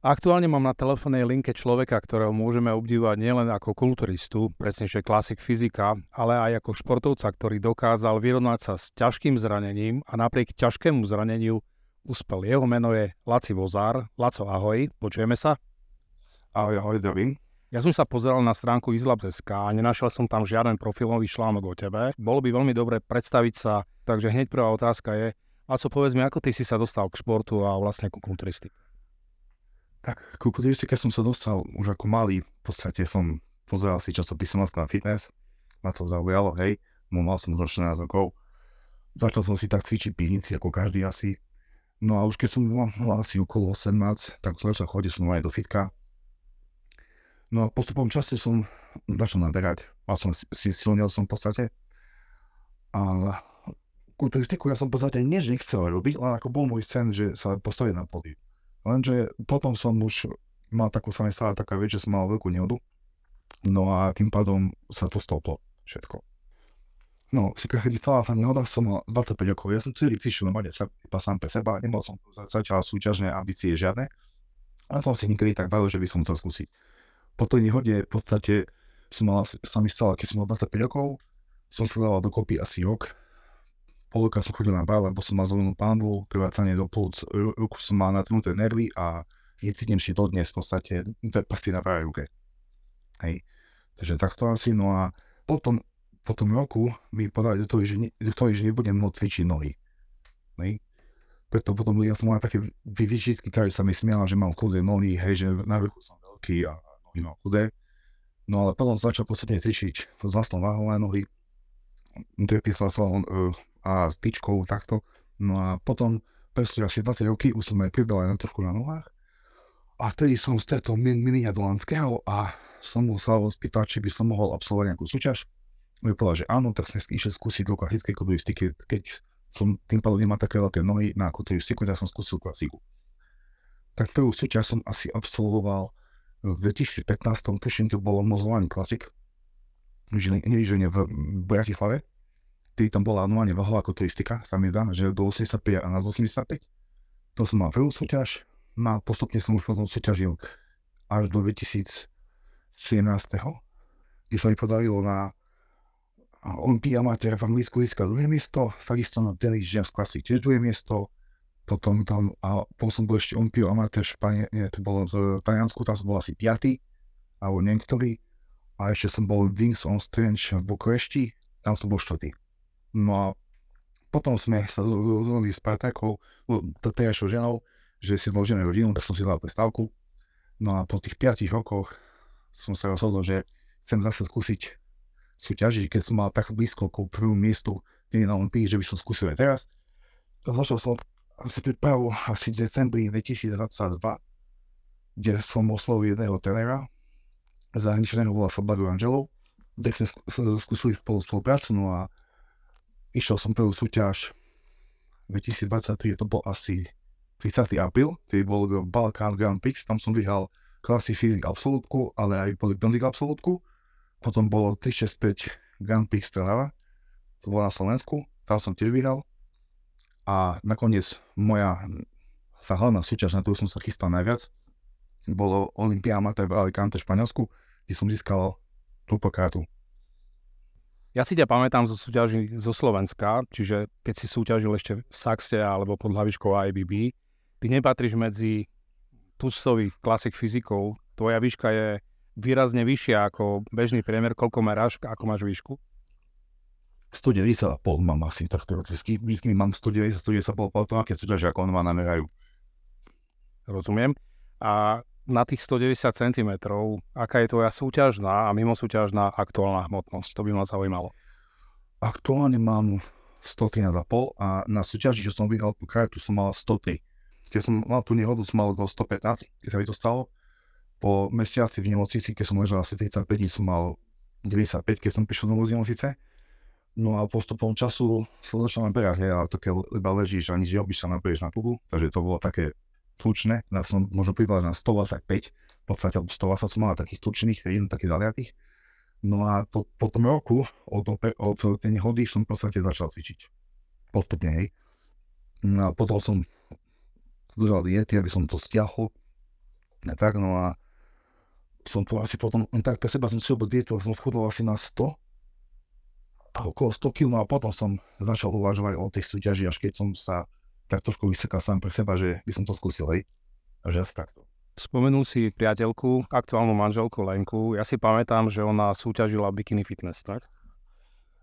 Aktuálne mám na telefónnej linke človeka, ktorého môžeme obdívať nielen ako kulturistu, presnejšie klasik fyzika, ale aj ako športovca, ktorý dokázal vyrovnať sa s ťažkým zranením a napriek ťažkému zraneniu uspel. Jeho meno je Laci Vozár. Laco, ahoj, počujeme sa? Ahoj, ahoj, zdravím. Ja som sa pozeral na stránku izlab.sk a nenašiel som tam žiaden profilový článok o tebe. Bolo by veľmi dobre predstaviť sa, takže hneď prvá otázka je, co povedz mi, ako ty si sa dostal k športu a vlastne ku kulturistike? Tak ku kulturistike som sa dostal už ako malý. V podstate som pozeral si časopisy na fitness. Ma to zaujalo, hej. Mal som možno 14 rokov. Začal som si tak cvičiť pivnici, ako každý asi. No a už keď som mal asi okolo 18, tak som začal chodiť som aj do fitka. No a postupom času som začal naberať. Mal som, si silnil som v podstate. A kulturistiku ja som v podstate nič nechcel robiť, ale ako bol môj sen, že sa postaviť na pódium. Lenže potom som už mal takú, sa mi stala taká vec, že som mal veľkú nehodu. No a tým pádom sa to stoplo všetko. No, keď stala sa nehoda, som mal 25 rokov. Ja som celý cíšil normálne iba sám pre seba. Nemal som začal súťažné ambície žiadne. A som si nikdy tak bavil, že by som chcel skúsiť. Po tej nehode v podstate som mal, sa mi stala, keď som mal 25 rokov, som sa dával dokopy asi rok, polka som chodil na bar, lebo som mal zlomenú pánvu, krvácanie do plúc, ruku som mal natnuté nervy a necítim si dodnes v podstate dve prsty na pravej ruke. Hej. Takže takto asi, no a potom po tom roku mi povedali doktori, že, ne, že nebudem môcť cvičiť nohy. Hej. Preto potom ja som mal také vyvyčitky, ktoré sa mi smiala, že mám chudé nohy, hej, že na vrchu som veľký a, nohy mám chudé. No ale potom začal posledne cvičiť pod vlastnou váhou a nohy. sa som uh, a s tyčkou takto. No a potom presne asi 20 roky už som aj pribel aj na trošku na nohách. A vtedy som stretol min- Miniňa Dolanského a som mu sa spýtal, či by som mohol absolvovať nejakú súťaž. Mi povedal, že áno, tak sme išli skúsiť do klasickej kulturistiky, keď som tým pádom nemá také veľké nohy na kulturistiku, tak som skúsil klasiku. Tak prvú súťaž som asi absolvoval v 2015, keď to bolo Mozolani Klasik, v Žiline, v Bratislave vtedy tam bola anuálne ako turistika, sa mi zdá, že do 85 a na 85. To som mal prvú súťaž, no postupne som už potom súťažil až do 2017, kde sa mi podarilo na Olympia Amateur v Anglicku získať druhé miesto, takisto na Delhi Jams Classic tiež druhé miesto, potom tam, a potom bol ešte Olympia Amateur v Španie, nie, to bolo v Taliansku, tam som bol asi 5. alebo niektorý, a ešte som bol Wings on Strange v Bukurešti, tam som bol štvrtý. No a potom sme sa zhodli s partnerkou, no, terajšou ženou, že si zložíme rodinu, tak som si dal prestávku. No a po tých 5 rokoch som sa rozhodol, že chcem zase skúsiť súťažiť, keď som mal tak blízko ku prvom miestu na Olympii, že by som skúsil aj teraz. Začal som asi pripravu asi v decembri 2022, kde som oslovil jedného trénera, zahraničného bola Fabaru Angelov, kde sme skúsili spolu spoluprácu, no a išiel som prvú súťaž 2023, to bol asi 30. apríl, ktorý bol Balkan Grand Prix, tam som vyhral klasy Fyzik absolútku, ale aj Polygondik absolútku. Potom bolo 365 Grand Prix Strava, to bolo na Slovensku, tam som tiež vyhral. A nakoniec moja tá hlavná súťaž, na ktorú som sa chystal najviac, bolo Olympia Mater v Alicante v Španielsku, kde som získal túto kartu. Ja si ťa pamätám zo súťaží zo Slovenska, čiže keď si súťažil ešte v Saxte alebo pod hlavičkou IBB, ty nepatríš medzi tuctových klasik fyzikov. Tvoja výška je výrazne vyššia ako bežný priemer. Koľko meráš, ako máš výšku? 190,5 mám asi, tak teoreticky. Výšky mám 190, 190,5 paltona, keď súťaže, ako on ma namerajú. Rozumiem. A na tých 190 cm, aká je tvoja súťažná a mimo súťažná, aktuálna hmotnosť? To by ma zaujímalo. Aktuálne mám 113,5 a na súťaži, čo som vyhral po kartu, som mal 103. Keď som mal tú nehodu, som mal okolo 115, keď sa mi to stalo. Po mesiaci v nemocnici, keď som ležal asi 35 dní, som mal 95, keď som prišiel domov z nemocnice. No a postupom času som začal naberať, ja, to keď iba ležíš a nič nerobíš, sa naberieš na klubu, takže to bolo také tučné, na som možno príklad na 125, v podstate od 120 som mal takých tučných, jedno taký zaliatých. No a po, po tom roku od, od od tej nehody som v podstate začal cvičiť. Postupne, hej. No a potom som zdržal diety, aby som to stiahol. A tak, no a som to asi potom, no tak pre seba som si robil dietu a som schudol asi na 100, okolo 100 kg, no a potom som začal uvažovať o tej súťaži, až keď som sa tak trošku vyseká sám pre seba, že by som to skúsil, hej. Takže asi takto. Spomenul si priateľku, aktuálnu manželku Lenku. Ja si pamätám, že ona súťažila Bikini Fitness, tak?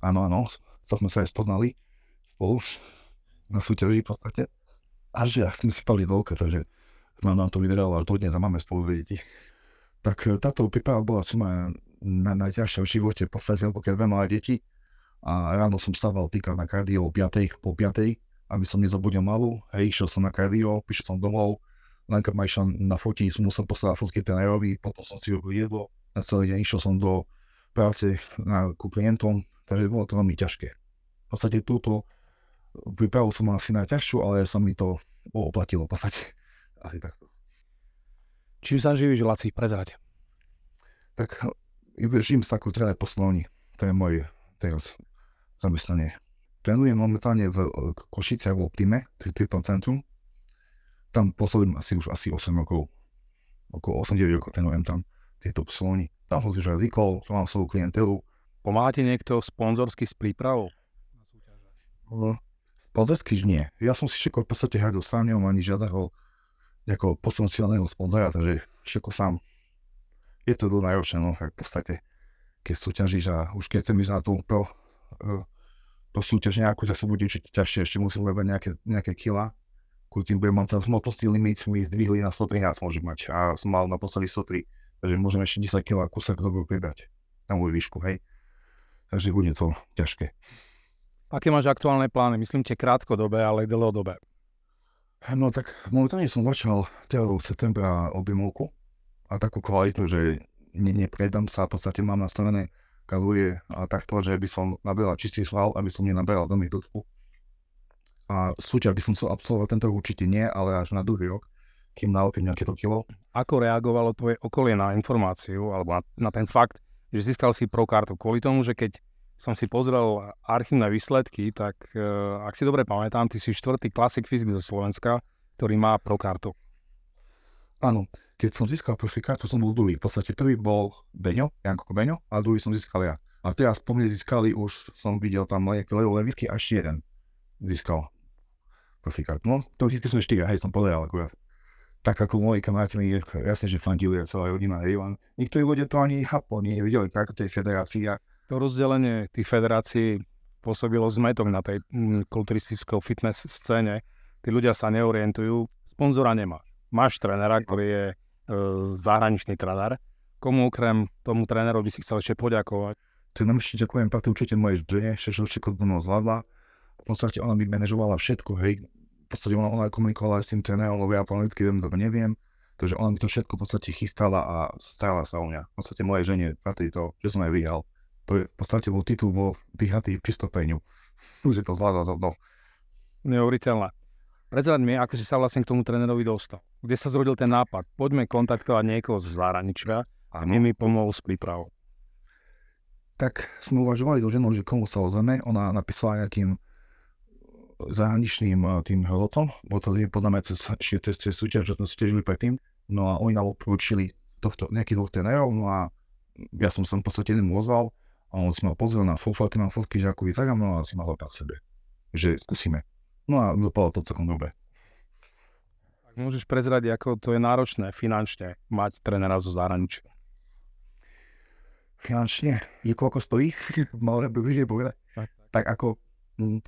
Áno, áno. To sme sa aj spoznali spolu na súťaži v podstate. A že ja sme si pali oka, takže mám nám to vydrelo, ale to dnes máme spolu deti. Tak e, táto príprava bola asi moja na, najťažšia v živote v podstate, lebo keď dve malé deti a ráno som stával týka na kardio o 5, po 5 aby som nezabudil malú. Hej, išiel som na kardio, prišiel som domov, len keď ma išiel na fotí, som musel poslať fotky trénerovi, potom som si robil jedlo, na celý deň išiel som do práce na, ku klientom, takže bolo to veľmi ťažké. V podstate túto prípravu som mal asi najťažšiu, ale sa mi to oplatilo, v podstate. Asi takto. Čím sa živíš, Laci, prezrať? Tak žijem sa ako tréner po To je moje teraz zamestnanie. Trénujem momentálne v e, Košice v Optime, triple centrum. Tam pôsobím asi už asi 8 rokov. Okolo 8-9 rokov trénujem tam tieto psóny. Tam som si už zvykol, mám svoju klientelu. Pomáhate niekto sponzorsky s prípravou? No, sponzorský nie. Ja som si všetko v podstate hradil sám, nemám ani žiadneho nejakého potenciálneho sponzora, takže všetko sám. Je to dosť náročné, no, v podstate, keď súťažíš a už keď chcem ísť na tú pro, uh, to súťaž nejakú zase bude určite ťažšie, ešte musím lebať nejaké, nejaké kila. Kvôli tým budem, mať tam hmotnostný limit, my zdvihli na 113 môžem mať a som mal na posledný 103, takže môžem ešte 10 kg kúsok dobu pribrať na moju výšku, hej. Takže bude to ťažké. Aké máš aktuálne plány? Myslím tie krátkodobé, ale aj dlhodobé. No tak momentálne som začal teóru septembra objemovku a takú kvalitu, že nepredám sa, v podstate mám nastavené kaluje a takto, že by som nabral čistý sval, aby som nenaberal veľmi dotku. A súťaž by som chcel absolvovať tento rok určite nie, ale až na druhý rok, kým nalepím nejaké to kilo. Ako reagovalo tvoje okolie na informáciu alebo na, na ten fakt, že získal si pro kartu kvôli tomu, že keď som si pozrel archívne výsledky, tak uh, ak si dobre pamätám, ty si štvrtý klasik fyzik zo Slovenska, ktorý má pro kartu. Áno, keď som získal prvý to som bol druhý. V podstate prvý bol Beňo, Janko Beňo, a druhý som získal ja. A teraz po mne získali už, som videl tam nejaké Leo Levisky, až jeden získal prvý No, to vždy sme štyria, hej, som povedal akurát. Tak ako moji kamaráti mi jasne, že fandili celá rodina, hej, len niektorí ľudia to ani chápu, nie videli, tak to je federácia. To rozdelenie tých federácií pôsobilo zmetok na tej mm, kulturisticko fitness scéne. Tí ľudia sa neorientujú, sponzora nemá. Máš trénera, ktorý je E, zahraničný tréner. Komu okrem tomu trénerovi si chcel ešte poďakovať? Tak nám ešte ďakujem pat určite mojej žene, že všetko to zvládla. V podstate ona by manažovala všetko, hej. V podstate ona, ona komunikovala aj s tým trénerom, lebo ja anglicky viem, to neviem. Takže ona mi to všetko v podstate chystala a starala sa o mňa. V podstate moje žene patrí to, že som aj vyhral. To je v podstate bol titul bol vyhatý v čistopeňu. Už je to zvládla za mnou. Neuveriteľné. Prezrad mi, ako si sa vlastne k tomu trénerovi dostal. Kde sa zrodil ten nápad? Poďme kontaktovať niekoho z zahraničia a my mi pomohol s prípravou. Tak sme uvažovali do ženou, že komu sa ozveme. Ona napísala nejakým eh, zahraničným eh, tým hlotom, bo to je podľa mňa cez, cez, súťaž, že sme súťažili predtým. No a oni nám odporúčili tohto, nejakých dvoch trénerov, no a ja som sa v podstate jednému ozval a on si ma pozrel na fotky, mám fotky, že ako vyzerám, no a si ma zobral sebe, že skúsime. No a dopadlo to celkom dobre. Ak môžeš prezrať, ako to je náročné finančne mať trénera zo zahraničia? Finančne? Je koľko stojí? Malé bližšie povedať. Tak, tak. tak ako... Hm,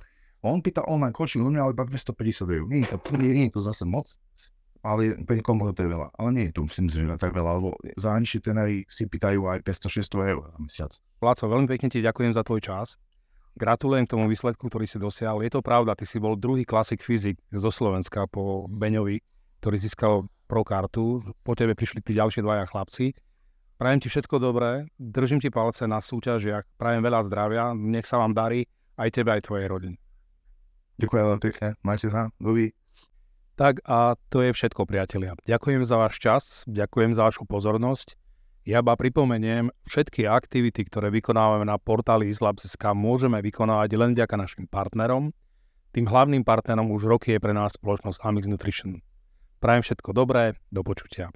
on pýta online coaching, on mňa iba 250 eur. Nie, nie, nie je to zase moc, ale pre niekomu to je veľa. Ale nie je to, myslím že tak veľa, lebo zahraniční trenery si pýtajú aj 500-600 eur na mesiac. Láco, veľmi pekne ti ďakujem za tvoj čas. Gratulujem k tomu výsledku, ktorý si dosiahol. Je to pravda, ty si bol druhý klasik fyzik zo Slovenska po Beňovi, ktorý získal pro kartu. Po tebe prišli tí ďalšie dvaja chlapci. Prajem ti všetko dobré, držím ti palce na súťažiach, prajem veľa zdravia, nech sa vám darí aj tebe, aj tvojej rodine. Ďakujem veľmi pekne, majte sa, dobrý. Tak a to je všetko, priatelia. Ďakujem za váš čas, ďakujem za vašu pozornosť. Ja iba pripomeniem, všetky aktivity, ktoré vykonávame na portáli Islab.sk môžeme vykonávať len vďaka našim partnerom. Tým hlavným partnerom už roky je pre nás spoločnosť Amix Nutrition. Prajem všetko dobré, do počutia.